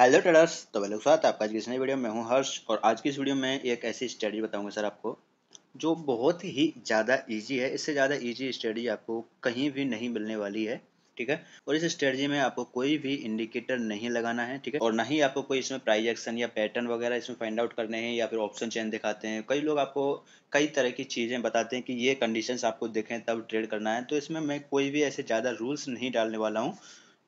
hello traders तो वेलो स्वागत है आपका आज की इस नई वीडियो में हूँ हर्ष और आज की इस वीडियो में एक ऐसी स्टडी बताऊंगा सर आपको जो बहुत ही ज़्यादा इजी है इससे ज़्यादा इजी स्टडी आपको कहीं भी नहीं मिलने वाली है ठीक है और इस स्ट्रेटजी में आपको कोई भी इंडिकेटर नहीं लगाना है ठीक है और ना ही आपको कोई इसमें प्राइज एक्शन या पैटर्न वगैरह इसमें फाइंड आउट करने हैं या फिर ऑप्शन चेन दिखाते हैं कई लोग आपको कई तरह की चीज़ें बताते हैं कि ये कंडीशंस आपको देखें तब ट्रेड करना है तो इसमें मैं कोई भी ऐसे ज़्यादा रूल्स नहीं डालने वाला हूँ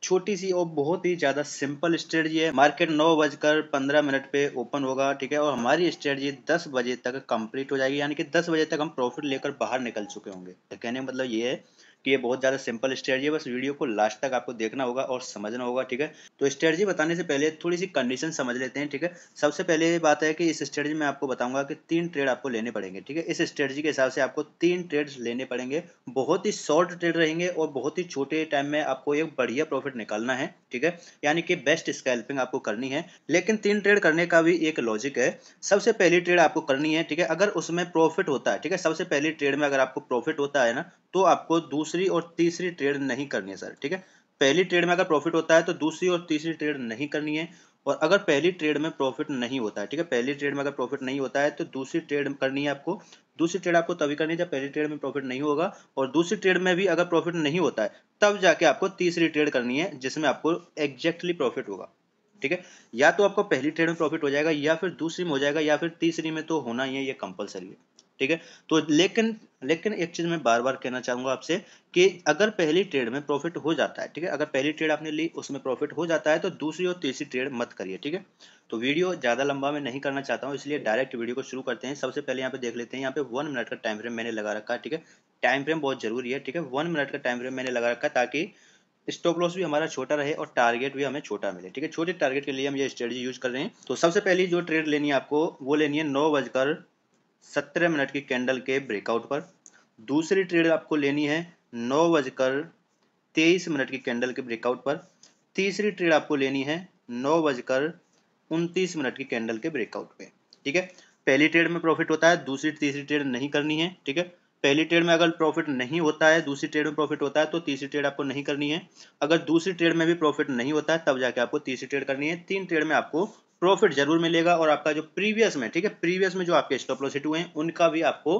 छोटी सी और बहुत ही ज़्यादा सिंपल स्ट्रेटजी है मार्केट नौ बजकर पंद्रह मिनट पे ओपन होगा ठीक है और हमारी स्ट्रेटजी दस बजे तक कंप्लीट हो जाएगी यानी कि दस बजे तक हम प्रॉफिट लेकर बाहर निकल चुके होंगे कहने का मतलब ये है कि ये बहुत ज़्यादा सिंपल स्ट्रेटजी है बस वीडियो को लास्ट तक आपको देखना होगा और समझना होगा ठीक है तो स्ट्रेटजी बताने से पहले थोड़ी सी कंडीशन समझ लेते हैं ठीक है सबसे पहले ये बात है कि इस स्ट्रेटजी में आपको बताऊंगा कि तीन ट्रेड आपको लेने पड़ेंगे ठीक है इस स्ट्रेटजी के हिसाब से आपको तीन ट्रेड लेने पड़ेंगे बहुत ही शॉर्ट ट्रेड रहेंगे और बहुत ही छोटे टाइम में आपको एक बढ़िया प्रॉफिट निकालना है ठीक है यानी कि बेस्ट स्कैल्पिंग आपको करनी है लेकिन तीन ट्रेड करने का भी एक लॉजिक है सबसे पहली ट्रेड आपको करनी है ठीक है अगर उसमें प्रॉफिट होता है ठीक है सबसे पहली ट्रेड में अगर आपको प्रॉफिट होता है ना तो आपको दूसरी और तीसरी ट्रेड नहीं करनी है सर ठीक है पहली ट्रेड में अगर प्रॉफिट होता है तो दूसरी और तीसरी ट्रेड नहीं करनी है और अगर पहली ट्रेड में प्रॉफिट नहीं होता है ठीक है पहली ट्रेड में अगर प्रॉफिट नहीं होता है तो दूसरी ट्रेड करनी है आपको दूसरी ट्रेड आपको तभी करनी है जब पहली ट्रेड में प्रॉफिट नहीं होगा और दूसरी ट्रेड में भी अगर प्रॉफिट नहीं होता है तब जाके आपको तीसरी ट्रेड करनी है जिसमें आपको एग्जैक्टली प्रॉफिट होगा ठीक है या तो आपको पहली ट्रेड में प्रॉफिट हो जाएगा या फिर दूसरी में हो जाएगा या फिर तीसरी में तो होना ही है ये कंपलसरी है ठीक है तो लेकिन लेकिन एक चीज़ मैं बार बार कहना चाहूंगा आपसे कि अगर पहली ट्रेड में प्रॉफिट हो जाता है ठीक है अगर पहली ट्रेड आपने ली उसमें प्रॉफिट हो जाता है तो दूसरी और तीसरी ट्रेड मत करिए ठीक है तो वीडियो ज़्यादा लंबा मैं नहीं करना चाहता हूँ इसलिए डायरेक्ट वीडियो को शुरू करते हैं सबसे पहले यहाँ पे देख लेते हैं यहाँ पे वन मिनट का टाइम फ्रेम मैंने लगा रखा है ठीक है टाइम फ्रेम बहुत जरूरी है ठीक है वन मिनट का टाइम फ्रेम मैंने लगा रखा है ताकि स्टॉप लॉस भी हमारा छोटा रहे और टारगेट भी हमें छोटा मिले ठीक है छोटे टारगेट के लिए हम ये स्ट्रेटजी यूज कर रहे हैं तो सबसे पहली जो ट्रेड लेनी है आपको वो लेनी है नौ बजकर सत्रह मिनट की कैंडल के ब्रेकआउट पर दूसरी ट्रेड आपको लेनी है नौ बजकर तेईस मिनट की कैंडल के ब्रेकआउट पर तीसरी ट्रेड आपको लेनी है नौ बजकर उनतीस मिनट की कैंडल के ब्रेकआउट पे ठीक है पहली ट्रेड में प्रॉफिट होता है दूसरी तीसरी ट्रेड नहीं करनी है ठीक है पहली ट्रेड में अगर प्रॉफिट नहीं होता है दूसरी ट्रेड में प्रॉफिट होता है तो तीसरी ट्रेड आपको नहीं करनी है अगर दूसरी ट्रेड में भी प्रॉफिट नहीं होता है तब जाके आपको तीसरी ट्रेड करनी है तीन ट्रेड में आपको प्रॉफिट जरूर मिलेगा और आपका जो प्रीवियस में ठीक है प्रीवियस में जो आपके स्टॉप लॉस हिट हुए हैं उनका भी आपको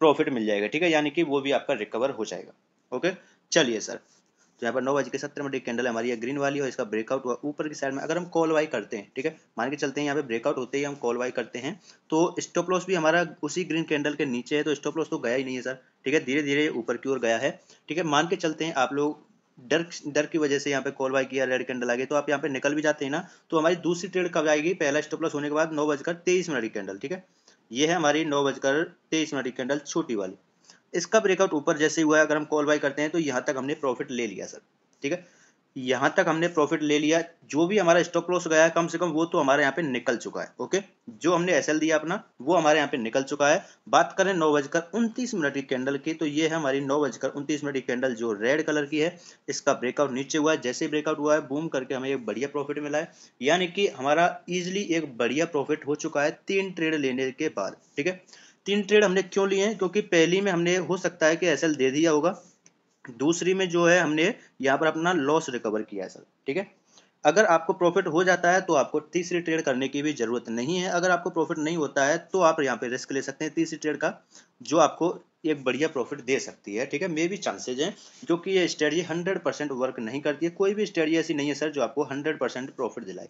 प्रॉफिट मिल जाएगा ठीक है यानी कि वो भी आपका रिकवर हो जाएगा ओके चलिए सर तो यहाँ पर नौ बज के सत्रह मिनट कैंडल है हमारी ग्रीन वाली और इसका ब्रेकआउट हुआ ऊपर की साइड में अगर हम कॉल वाई करते हैं ठीक है मान के चलते हैं यहाँ पे ब्रेकआउट होते ही हम कॉल वाई करते हैं तो स्टॉप लॉस भी हमारा उसी ग्रीन कैंडल के नीचे है तो स्टॉप लॉस तो गया ही नहीं है सर ठीक है धीरे धीरे ऊपर की ओर गया है ठीक है मान के चलते हैं आप लोग डर डर की वजह से यहाँ पे कॉल बाई किया रेड कैंडल आ गई तो आप यहाँ पे निकल भी जाते हैं ना तो हमारी दूसरी ट्रेड कब आएगी पहला स्टॉप लॉस होने के बाद नौ बजकर तेईस मिनट की कैंडल ठीक है ये है हमारी नौ बजकर तेईस मिनट की कैंडल छोटी वाली इसका ब्रेकआउट ऊपर जैसे हुआ है अगर हम कॉल बाई करते हैं तो यहाँ तक हमने प्रॉफिट ले लिया सर ठीक है यहां तक हमने प्रॉफिट ले लिया जो भी हमारा स्टॉप लॉस गया कम से कम वो तो हमारे यहाँ पे निकल चुका है ओके जो हमने एस दिया अपना वो हमारे यहाँ पे निकल चुका है बात करें नौ बजकर उनतीस मिनट की कैंडल की तो ये है हमारी नौ बजकर उनतीस मिनट की कैंडल जो रेड कलर की है इसका ब्रेकआउट नीचे हुआ है जैसे ब्रेकआउट हुआ है बूम करके हमें एक बढ़िया प्रॉफिट मिला है यानी कि हमारा इजिली एक बढ़िया प्रॉफिट हो चुका है तीन ट्रेड लेने के बाद ठीक है तीन ट्रेड हमने क्यों लिए हैं क्योंकि पहली में हमने हो सकता है कि एस दे दिया होगा दूसरी में जो है हमने यहाँ पर अपना लॉस रिकवर किया है सर ठीक है अगर आपको प्रॉफिट हो जाता है तो आपको तीसरी ट्रेड करने की भी ज़रूरत नहीं है अगर आपको प्रॉफिट नहीं होता है तो आप यहाँ पे रिस्क ले सकते हैं तीसरी ट्रेड का जो आपको एक बढ़िया प्रॉफिट दे सकती है ठीक है मे भी चांसेज हैं जो कि ये स्ट्रेटजी हंड्रेड परसेंट वर्क नहीं करती है कोई भी स्ट्रेटजी ऐसी नहीं है सर जो आपको हंड्रेड परसेंट प्रॉफिट दिलाए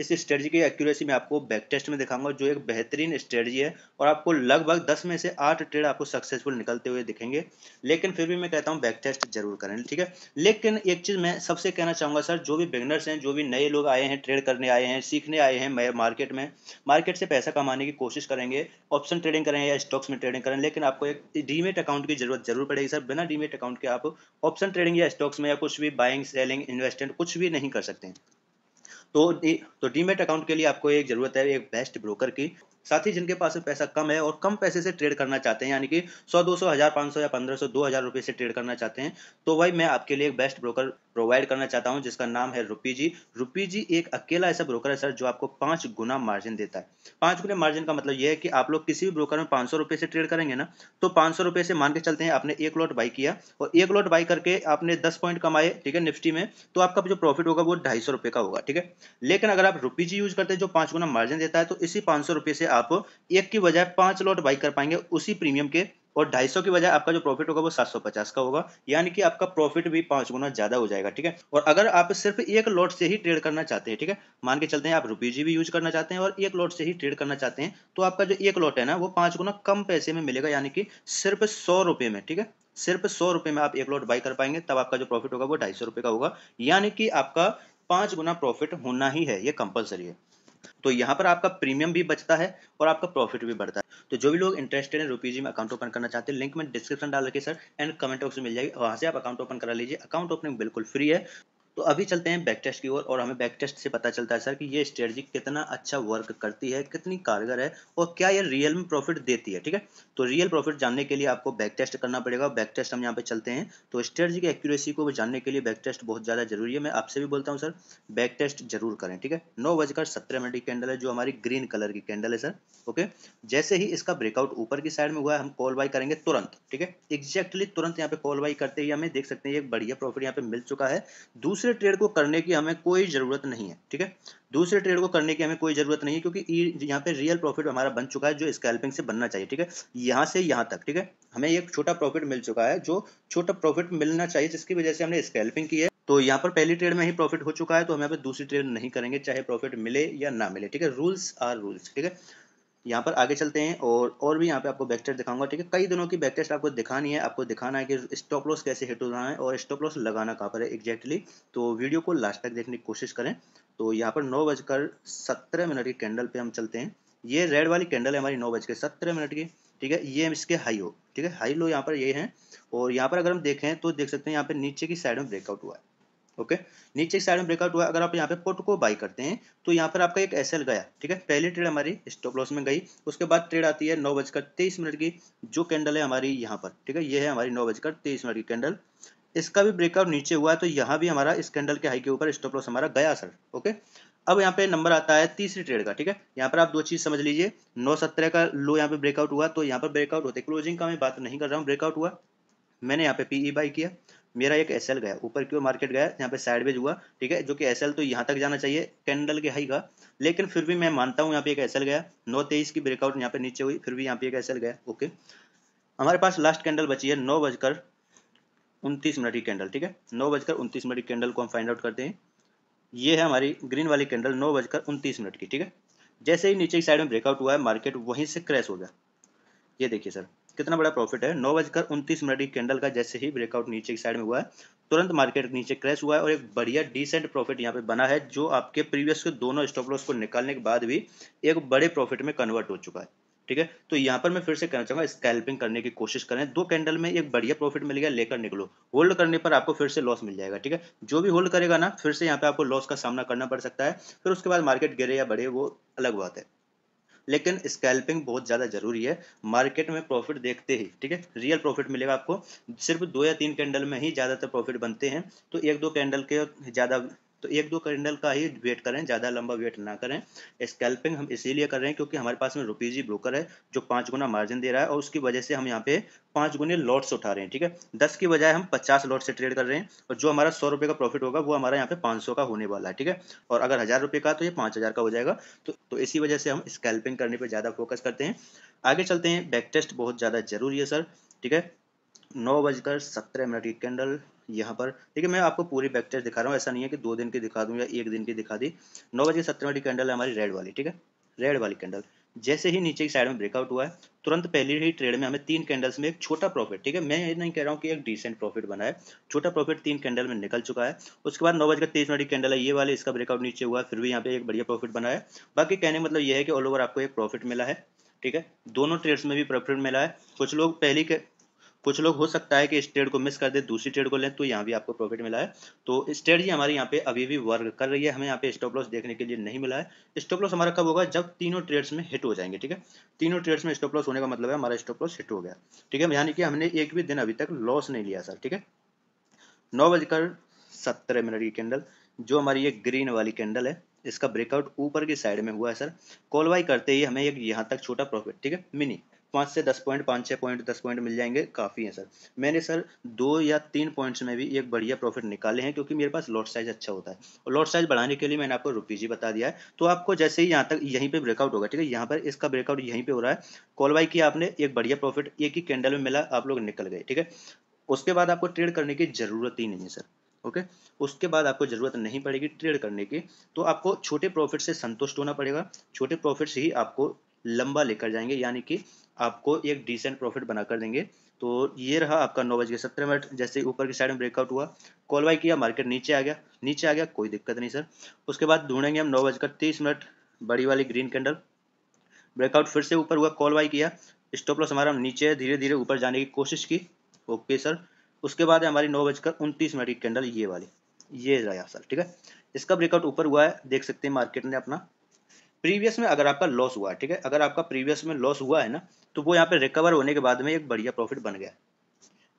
इस स्ट्रेटजी की एक्यूरेसी मैं आपको बैक टेस्ट में दिखाऊंगा जो एक बेहतरीन स्ट्रेटजी है और आपको लगभग दस में से आठ ट्रेड आपको सक्सेसफुल निकलते हुए दिखेंगे लेकिन फिर भी मैं कहता हूँ बैक टेस्ट जरूर करें ठीक है लेकिन एक चीज़ मैं सबसे कहना चाहूंगा सर जो भी बिगनर्स हैं जो भी नए लोग आए हैं ट्रेड करने आए हैं सीखने आए हैं मार्केट में मार्केट से पैसा कमाने की कोशिश करेंगे ऑप्शन ट्रेडिंग करें या स्टॉक्स में ट्रेडिंग करें लेकिन आपको एक डीमेट अकाउंट की जरूरत जरूर पड़ेगी सर बिना डीमेट अकाउंट के आप ऑप्शन ट्रेडिंग या स्टॉक्स में या कुछ भी बाइंग सेलिंग इन्वेस्टमेंट कुछ भी नहीं कर सकते हैं तो तो डीमेट अकाउंट के लिए आपको एक ज़रूरत है एक बेस्ट ब्रोकर की साथ ही जिनके पास पैसा कम है और कम पैसे से ट्रेड करना चाहते हैं यानी कि सौ दो सौ हज़ार पाँच सौ या पंद्रह सौ दो हज़ार रुपये से ट्रेड करना चाहते हैं तो वही मैं आपके लिए एक बेस्ट ब्रोकर प्रोवाइड करना चाहता हूं जिसका नाम है रुपी जी रुपी जी एक अकेला ऐसा ब्रोकर है सर जो आपको पांच गुना मार्जिन देता है पांच गुना मार्जिन का मतलब यह है कि आप लोग किसी भी ब्रोकर में पांच सौ रुपए से ट्रेड करेंगे ना तो पांच सौ रुपए से मान के चलते हैं आपने एक लॉट बाई किया और एक लॉट बाई करके आपने दस पॉइंट कमाए ठीक है निफ्टी में तो आपका जो प्रॉफिट होगा वो ढाई सौ का होगा ठीक है लेकिन अगर आप रुपी जी यूज करते हैं जो पांच गुना मार्जिन देता है तो इसी पांच सौ से आप एक की बजाय पांच लॉट बाई कर पाएंगे उसी प्रीमियम के और 250 की बजाय आपका जो प्रॉफिट होगा वो 750 का होगा यानी कि आपका प्रॉफिट भी पांच गुना ज़्यादा हो जाएगा ठीक है और अगर आप सिर्फ एक लॉट से ही ट्रेड करना चाहते हैं ठीक है मान के चलते हैं आप रुपीजी भी यूज करना चाहते हैं और एक लॉट से ही ट्रेड करना चाहते हैं तो आपका जो एक लॉट है ना वो पांच गुना कम पैसे में मिलेगा यानी कि सिर्फ सौ रुपए में ठीक है सिर्फ सौ रुपए में आप एक लॉट बाई कर पाएंगे तब आपका जो प्रॉफिट होगा वो ढाई सौ रुपए का होगा यानी कि आपका पांच गुना प्रॉफिट होना ही है ये कंपलसरी है तो यहाँ पर आपका प्रीमियम भी बचता है और आपका प्रॉफिट भी बढ़ता है तो जो भी लोग इंटरेस्टेड हैं रुपीजी में अकाउंट ओपन करना चाहते हैं लिंक में डिस्क्रिप्शन डाल रखिए सर एंड कमेंट बॉक्स में मिल जाएगी वहाँ से आप अकाउंट ओपन करा लीजिए अकाउंट ओपनिंग बिल्कुल फ्री है तो अभी चलते हैं बैक टेस्ट की ओर और, और हमें बैक टेस्ट से पता चलता है सर कि ये स्ट्रेटजी कितना अच्छा वर्क करती है कितनी कारगर है और क्या ये रियल में प्रॉफिट देती है ठीक है तो रियल प्रॉफिट जानने के लिए आपको बैक टेस्ट करना पड़ेगा बैक टेस्ट हम यहाँ पे चलते हैं तो स्ट्रेटजी की एक्यूरेसी को जानने के लिए बैक टेस्ट बहुत ज़्यादा जरूरी है मैं आपसे भी बोलता हूँ सर बैक टेस्ट जरूर करें ठीक है नौ बजकर सत्रह मिनट की कैंडल है जो हमारी ग्रीन कलर की कैंडल है सर ओके जैसे ही इसका ब्रेकआउट ऊपर की साइड में हुआ है हम कॉल बाई करेंगे तुरंत ठीक है एग्जैक्टली तुरंत यहाँ पे कॉल बाई करते ही हमें देख सकते हैं एक बढ़िया प्रॉफिट यहाँ पे मिल चुका है दूसरे दूसरे ट्रेड को करने की हमें कोई ज़रूरत नहीं है ठीक है दूसरे ट्रेड को करने की हमें कोई ज़रूरत नहीं है क्योंकि यहाँ पे रियल प्रॉफिट हमारा बन चुका है जो स्कैल्पिंग से बनना चाहिए ठीक है यहाँ से यहाँ तक ठीक है हमें एक छोटा प्रॉफिट मिल चुका है जो छोटा प्रॉफिट मिलना चाहिए जिसकी वजह से हमने स्कैल्पिंग की है तो यहाँ पर पहली ट्रेड में ही प्रॉफिट हो चुका है तो हम यहाँ पर दूसरी ट्रेड नहीं करेंगे चाहे प्रॉफिट मिले या ना मिले ठीक है रूल्स आर रूल्स ठीक है यहाँ पर आगे चलते हैं और और भी यहाँ पे आपको बैक दिखाऊंगा ठीक है कई दिनों की बैक आपको दिखानी है आपको दिखाना है कि स्टॉप लॉस कैसे हिट हो रहा है और स्टॉप लॉस लगाना कहाँ पर है एग्जैक्टली तो वीडियो को लास्ट तक देखने की कोशिश करें तो यहाँ पर नौ बजकर सत्रह मिनट की कैंडल पे हम चलते हैं ये रेड वाली कैंडल है हमारी नौ बज के सत्रह मिनट की ठीक है ये इसके हाई हो ठीक है हाई लो यहाँ पर ये है और यहाँ पर अगर हम देखें तो देख सकते हैं यहाँ पर नीचे की साइड में ब्रेकआउट हुआ है ओके नीचे साइड में ब्रेकआउट हुआ अगर आप यहाँ पे पुट को बाई करते हैं तो यहाँ पर आपका एक एस गया ठीक है पहली ट्रेड हमारी स्टॉप लॉस में गई उसके बाद ट्रेड आती है नौ बजकर तेईस मिनट की जो कैंडल है हमारी यहाँ पर ठीक है ये है हमारी नौ बजकर तेईस मिनट की कैंडल इसका भी ब्रेकआउट नीचे हुआ है तो यहाँ भी हमारा इस कैंडल के हाई के ऊपर स्टॉप लॉस हमारा गया सर ओके अब यहाँ पे नंबर आता है तीसरी ट्रेड का ठीक है यहाँ पर आप दो चीज समझ लीजिए नौ सत्रह का लो यहाँ पे ब्रेकआउट हुआ तो यहाँ पर ब्रेकआउट होते क्लोजिंग का मैं बात नहीं कर रहा हूँ ब्रेकआउट हुआ मैंने यहाँ पे पीई बाई e किया मेरा एक एस गया ऊपर क्यों मार्केट गया यहाँ पे साइडवेज हुआ ठीक है जो कि एस तो यहाँ तक जाना चाहिए कैंडल के हाई का लेकिन फिर भी मैं मानता हूँ यहाँ पे एक एस गया नौ तेईस की ब्रेकआउट यहाँ पे नीचे हुई फिर भी यहाँ पे एक एस गया ओके हमारे पास लास्ट कैंडल बची है नौ बजकर उनतीस मिनट की कैंडल ठीक है नौ बजकर उनतीस मिनट की कैंडल को हम फाइंड आउट करते हैं ये है हमारी ग्रीन वाली कैंडल नौ बजकर उनतीस मिनट की ठीक है जैसे ही नीचे की साइड में ब्रेकआउट हुआ है मार्केट वहीं से क्रैश हो गया ये देखिए सर कितना बड़ा प्रॉफिट है नौ बजकर उनतीस मिनट की कैंडल का जैसे ही ब्रेकआउट नीचे की साइड में हुआ है तुरंत मार्केट नीचे क्रैश हुआ है और एक बढ़िया डिसेंट प्रॉफिट यहाँ पे बना है जो आपके प्रीवियस के दोनों स्टॉप लॉस को निकालने के बाद भी एक बड़े प्रॉफिट में कन्वर्ट हो चुका है ठीक है तो यहाँ पर मैं फिर से कहना चाहूंगा स्कैल्पिंग करने की कोशिश करें दो कैंडल में एक बढ़िया प्रॉफिट मिल गया लेकर निकलो होल्ड करने पर आपको फिर से लॉस मिल जाएगा ठीक है जो भी होल्ड करेगा ना फिर से यहाँ पे आपको लॉस का सामना करना पड़ सकता है फिर उसके बाद मार्केट गिरे या बढ़े वो अलग बात है लेकिन स्कैल्पिंग बहुत ज़्यादा जरूरी है मार्केट में प्रॉफिट देखते ही ठीक है रियल प्रॉफिट मिलेगा आपको सिर्फ दो या तीन कैंडल में ही ज़्यादातर प्रॉफिट बनते हैं तो एक दो कैंडल के ज़्यादा तो एक दो कैंडल का ही वेट करें ज़्यादा लंबा वेट ना करें स्कैल्पिंग हम इसीलिए कर रहे हैं क्योंकि हमारे पास में रुपीजी ब्रोकर है जो पांच गुना मार्जिन दे रहा है और उसकी वजह से हम यहाँ पे पांच गुने लॉट्स उठा रहे हैं ठीक है दस की बजाय हम पचास लॉट से ट्रेड कर रहे हैं और जो हमारा सौ रुपये का प्रॉफिट होगा वो हमारा यहाँ पे पांच सौ का होने वाला है ठीक है और अगर हज़ार रुपये का तो ये पांच हज़ार का हो जाएगा तो, तो इसी वजह से हम स्कैल्पिंग करने पर ज़्यादा फोकस करते हैं आगे चलते हैं बैक टेस्ट बहुत ज़्यादा जरूरी है सर ठीक है नौ बजकर सत्रह मिनट की कैंडल यहाँ पर ठीक है मैं आपको पूरी बैक टेस्ट दिखा रहा हूँ ऐसा नहीं है कि दो दिन की दिखा दूँ या एक दिन की दिखा दी नौ बजे सत्रह वाली कैंडल है हमारी रेड वाली ठीक है रेड वाली कैंडल जैसे ही नीचे की साइड में ब्रेकआउट हुआ है तुरंत पहली ही ट्रेड में हमें तीन कैंडल्स में एक छोटा प्रॉफिट ठीक है मैं ये नहीं कह रहा हूँ कि एक डिसेंट प्रॉफिट बना है छोटा प्रॉफिट तीन कैंडल में निकल चुका है उसके बाद नौ बजकर तेईस मिनट की कैंडल है ये वाले इसका ब्रेकआउट नीचे हुआ है फिर भी यहाँ पे एक बढ़िया प्रॉफिट बना है बाकी कहने मतलब ये है कि ऑल ओवर आपको एक प्रॉफिट मिला है ठीक है दोनों ट्रेड्स में भी प्रॉफिट मिला है कुछ लोग पहली के कुछ लोग हो सकता है कि इस ट्रेड को मिस कर दे दूसरी ट्रेड को लें तो यहाँ भी आपको प्रॉफिट मिला है तो स्ट्रेटजी हमारे यहाँ पे अभी भी वर्क कर रही है हमें यहाँ पे स्टॉप लॉस देखने के लिए नहीं मिला है स्टॉप लॉस हमारा कब होगा जब तीनों ट्रेड्स में हिट हो जाएंगे ठीक है तीनों ट्रेड्स में स्टॉप लॉस होने का मतलब है हमारा स्टॉप लॉस हिट हो गया ठीक है यानी कि हमने एक भी दिन अभी तक लॉस नहीं लिया सर ठीक है नौ बजकर सत्रह मिनट की कैंडल जो हमारी ये ग्रीन वाली कैंडल है इसका ब्रेकआउट ऊपर की साइड में हुआ है सर कॉल बाई करते ही हमें एक यहाँ तक छोटा प्रॉफिट ठीक है मिनी पाँच से दस पॉइंट पाँच छः पॉइंट दस पॉइंट मिल जाएंगे काफ़ी हैं सर मैंने सर दो या तीन पॉइंट्स में भी एक बढ़िया प्रॉफिट निकाले हैं क्योंकि मेरे पास लॉट साइज अच्छा होता है और लॉट साइज बढ़ाने के लिए मैंने आपको रुपीज ही बता दिया है तो आपको जैसे ही यहाँ तक यहीं पर ब्रेकआउट होगा ठीक है यहाँ पर इसका ब्रेकआउट यहीं पर हो रहा है कॉल बाई किया आपने एक बढ़िया प्रॉफिट एक ही कैंडल में मिला आप लोग निकल गए ठीक है उसके बाद आपको ट्रेड करने की ज़रूरत ही नहीं है सर ओके उसके बाद आपको ज़रूरत नहीं पड़ेगी ट्रेड करने की तो आपको छोटे प्रॉफिट से संतुष्ट होना पड़ेगा छोटे प्रॉफिट से ही आपको लंबा लेकर जाएंगे यानी कि आपको एक डिसेंट प्रॉफिट बनाकर देंगे तो ये रहा आपका नौ बज के सत्रह मिनट जैसे ऊपर की साइड में ब्रेकआउट हुआ कॉल बाई किया मार्केट नीचे आ गया नीचे आ गया कोई दिक्कत नहीं सर उसके बाद ढूंढेंगे हम नौ बजकर तीस मिनट बड़ी वाली ग्रीन कैंडल ब्रेकआउट फिर से ऊपर हुआ कॉल बाई किया स्टॉप लॉस हमारा नीचे धीरे धीरे ऊपर जाने की कोशिश की ओके सर उसके बाद है हमारी नौ बजकर उनतीस मिनट की कैंडल ये वाली ये रहा सर ठीक है इसका ब्रेकआउट ऊपर हुआ है देख सकते हैं मार्केट ने अपना प्रीवियस में अगर आपका लॉस हुआ है ठीक है अगर आपका प्रीवियस में लॉस हुआ है ना तो वो यहाँ पे रिकवर होने के बाद में एक बढ़िया प्रॉफिट बन गया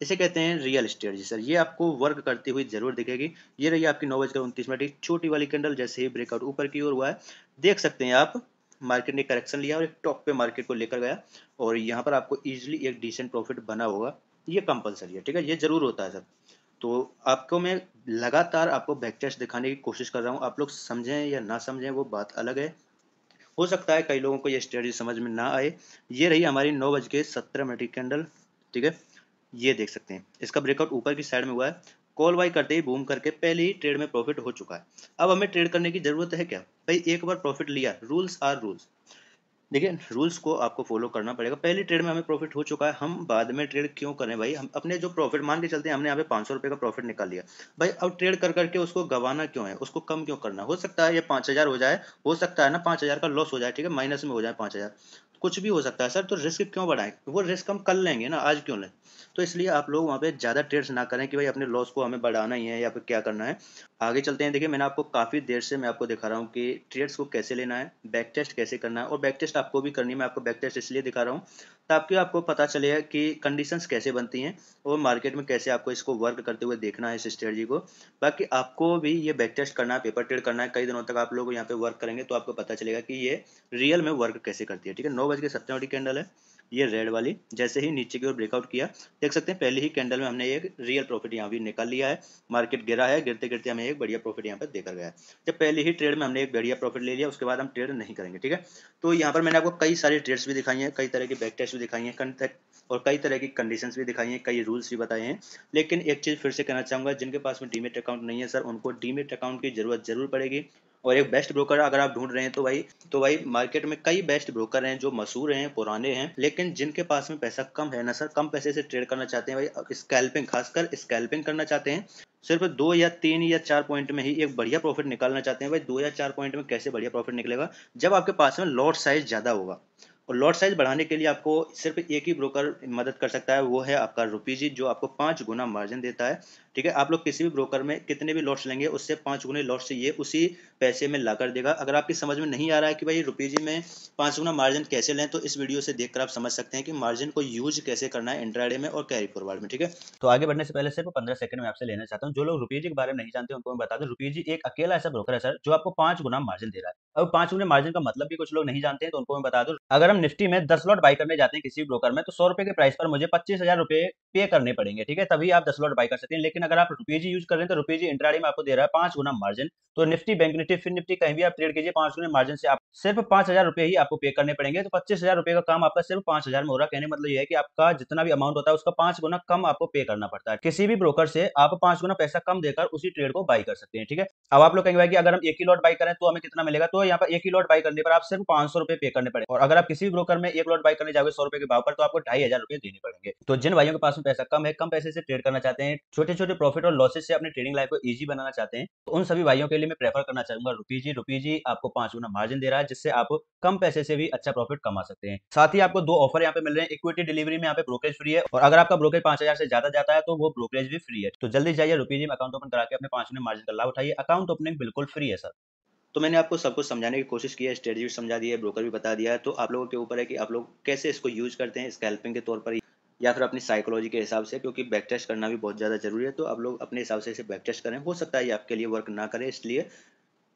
इसे कहते हैं रियल स्टेट जी सर ये आपको वर्क करती हुई जरूर दिखेगी ये रही आपकी नौ बजकर उनतीस मिनट छोटी वाली कैंडल जैसे ही ब्रेकआउट ऊपर की ओर हुआ है देख सकते हैं आप मार्केट ने करेक्शन लिया और एक टॉप पे मार्केट को लेकर गया और यहाँ पर आपको इजिली एक डिसेंट प्रॉफिट बना होगा ये कंपलसरी है ठीक है ये जरूर होता है सर तो आपको मैं लगातार आपको बैक टेस्ट दिखाने की कोशिश कर रहा हूँ आप लोग समझें या ना समझें वो बात अलग है हो सकता है कई लोगों को ये स्ट्रेटजी समझ में ना आए ये रही हमारी नौ बज के सत्रह मिनट की कैंडल ठीक है ये देख सकते हैं इसका ब्रेकआउट ऊपर की साइड में हुआ है कॉल बाई करते ही बूम करके पहले ही ट्रेड में प्रॉफिट हो चुका है अब हमें ट्रेड करने की जरूरत है क्या भाई एक बार प्रॉफिट लिया रूल्स आर रूल्स देखिए रूल्स को आपको फॉलो करना पड़ेगा पहले ट्रेड में हमें प्रॉफिट हो चुका है हम बाद में ट्रेड क्यों करें भाई हम अपने जो प्रॉफिट मान के चलते हैं हमने यहाँ पे पाँच सौ रुपये का प्रॉफिट निकाल लिया भाई अब ट्रेड कर करके उसको गवाना क्यों है उसको कम क्यों करना हो सकता है ये पाँच हज़ार हो जाए हो सकता है ना पाँच हज़ार का लॉस हो जाए ठीक है माइनस में हो जाए पाँच हज़ार कुछ भी हो सकता है सर तो रिस्क क्यों बढ़ाएं वो रिस्क हम कल लेंगे ना आज क्यों लें तो इसलिए आप लोग वहाँ पे ज़्यादा ट्रेड्स ना करें कि भाई अपने लॉस को हमें बढ़ाना ही है या फिर क्या करना है आगे चलते हैं देखिए मैंने आपको काफ़ी देर से मैं आपको दिखा रहा हूँ कि ट्रेड्स को कैसे लेना है बैक टेस्ट कैसे करना है और बैक टेस्ट आपको भी करनी है मैं आपको बैक टेस्ट इसलिए दिखा रहा हूँ ताकि आपको पता चलेगा कि कंडीशंस कैसे बनती हैं और मार्केट में कैसे आपको इसको वर्क करते हुए देखना है इस स्ट्रेटजी को बाकी आपको भी ये बैक टेस्ट करना है पेपर ट्रेड करना है कई दिनों तक आप लोग यहाँ पे वर्क करेंगे तो आपको पता चलेगा कि ये रियल में वर्क कैसे करती है ठीक है नौ बज के सत्तर कैंडल है ये रेड वाली जैसे ही नीचे की ओर ब्रेकआउट किया देख सकते हैं पहले ही कैंडल में हमने एक रियल प्रॉफिट यहाँ भी निकाल लिया है मार्केट गिरा है गिरते गिरते हमें एक बढ़िया प्रॉफिट यहाँ पर देकर गया जब पहले ही ट्रेड में हमने एक बढ़िया प्रॉफिट ले लिया उसके बाद हम ट्रेड नहीं करेंगे ठीक है तो यहाँ पर मैंने आपको कई सारी ट्रेड्स भी दिखाई है कई तरह की बैक टेस्ट इशू दिखाई हैं और कई तरह की कंडीशंस भी दिखाई हैं कई रूल्स भी बताए हैं लेकिन एक चीज़ फिर से कहना चाहूँगा जिनके पास में डीमेट अकाउंट नहीं है सर उनको डीमेट अकाउंट की ज़रूरत ज़रूर पड़ेगी और एक बेस्ट ब्रोकर अगर आप ढूंढ रहे हैं तो भाई तो भाई मार्केट में कई बेस्ट ब्रोकर हैं जो मशहूर हैं पुराने हैं लेकिन जिनके पास में पैसा कम है ना सर कम पैसे से ट्रेड करना चाहते हैं भाई स्कैल्पिंग खासकर स्कैल्पिंग करना चाहते हैं सिर्फ दो या तीन या चार पॉइंट में ही एक बढ़िया प्रॉफिट निकालना चाहते हैं भाई दो या चार पॉइंट में कैसे बढ़िया प्रॉफिट निकलेगा जब आपके पास में लॉट साइज ज़्यादा होगा और लॉट साइज बढ़ाने के लिए आपको सिर्फ एक ही ब्रोकर मदद कर सकता है वो है आपका रुपीजी जो आपको पांच गुना मार्जिन देता है ठीक है आप लोग किसी भी ब्रोकर में कितने भी लॉट्स लेंगे उससे पाँच गुने लॉट्स ये उसी पैसे में ला कर देगा अगर आपकी समझ में नहीं आ रहा है कि भाई रुपीजी में पाँच गुना मार्जिन कैसे लें तो इस वीडियो से देखकर आप समझ सकते हैं कि मार्जिन को यूज कैसे करना है इंट्राडे में और कैरी फॉरवर्ड में ठीक है तो आगे बढ़ने से पहले सिर्फ पंद्रह सेकंड में आपसे लेना चाहता हूँ जो लोग रुपीजी के बारे में नहीं जानते उनको मैं बता दूँ रुपीजी एक अकेला ऐसा ब्रोकर है सर जो आपको पांच गुना मार्जिन दे रहा है अब पांच गुना मार्जिन का मतलब भी कुछ लोग नहीं जानते हैं तो उनको मैं बता दूँ अगर हम निफ्टी में दस लॉट बाई करने जाते हैं किसी ब्रोकर में तो सौ रुपये के प्राइस पर मुझे पच्चीस हजार रुपए पे करने पड़ेंगे ठीक है तभी आप दस लॉट बाई कर सकते हैं लेकिन अगर आप रुपये जी यूज कर रहे हैं तो रुपये जी इंट्राडे में आपको दे रहा है पांच गुना मार्जिन तो निफ्टी बैंक निफ्टी फिर निफ्टी कहीं भी आप ट्रेड कीजिए पांच गुना मार्जिन से आप सिर्फ पांच हजार रुपये ही आपको पे करने पड़ेंगे तो पच्चीस हजार रुपये का काम आपका सिर्फ पांच हजार में हो रहा कहने मतलब यह है कि आपका जितना भी अमाउंट होता है उसका पांच गुना कम आपको पे करना पड़ता है किसी भी ब्रोकर से आप पांच गुना पैसा कम देकर उसी ट्रेड को बाई कर सकते हैं ठीक है अब आप लोग कहेंगे भाई कि अगर हम एक ही लॉट बाई करें तो हमें कितना मिलेगा तो यहाँ पर एक ही लॉट बाई करने पर आप सिर्फ पांच सौ रुपए पे करने पड़े और अगर आप किसी भी ब्रोकर में एक लॉट बाई करने जाओगे सौ रुपए के भाव पर तो आपको ढाई हजार रुपए देने पड़ेंगे तो जिन भाइयों के पास में पैसा कम है कम पैसे से ट्रेड करना चाहते हैं छोटे छोटे प्रॉफिट और लॉसेज से अपनी ट्रेडिंग लाइफ को ईजी बनाना चाहते हैं तो उन सभी भाइयों के लिए मैं प्रेफर करना चाहूंगा रुपी जी रुपी जी आपको पांच गुना मार्जिन दे रहा है जिससे आप कम पैसे से भी अच्छा प्रॉफिट कमा सकते हैं साथ ही आपको दो ऑफर यहाँ पे मिल रहे हैं इक्विटी डिलीवरी में यहाँ पे ब्रोकरेज फ्री है और अगर आपका ब्रोकेज पांच हजार से ज्यादा जाता है तो वो ब्रोकरेज भी फ्री है तो जल्दी जाइए रुपी जी में अकाउंट ओपन करा के अपने पांच गुना मार्जिन का लाभ उठाइए अकाउंट ओपनिंग बिल्कुल फ्री है सर तो मैंने आपको सब कुछ समझाने की कोशिश की है स्ट्रेटजी समझा दी है ब्रोकर भी बता दिया है तो आप लोगों के ऊपर है कि आप लोग कैसे इसको यूज करते हैं स्कैल्पिंग हेल्पिंग के तौर पर या फिर अपनी साइकोलॉजी के हिसाब से क्योंकि बैक टेस्ट करना भी बहुत ज़्यादा ज़रूरी है तो आप लोग अपने हिसाब से इसे बैक टेस्ट करें हो सकता है ये आपके लिए वर्क ना करें इसलिए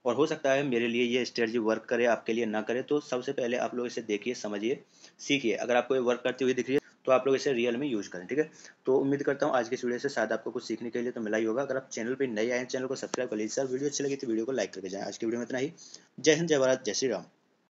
और हो सकता है मेरे लिए ये स्ट्रेटजी वर्क करे आपके लिए ना करे तो सबसे पहले आप लोग इसे देखिए समझिए सीखिए अगर आपको ये वर्क करते हुए दिख रही है तो आप लोग इसे रियल में यूज करें ठीक है तो उम्मीद करता हूँ आज की वीडियो से शायद आपको कुछ सीखने के लिए तो मिला ही होगा अगर आप चैनल पर नए आए चैनल को सब्सक्राइब कर लीजिए सर वीडियो अच्छी लगी तो वीडियो को लाइक करके जाए आज की वीडियो में इतना ही जय हिंद जय भारत जय श्री राम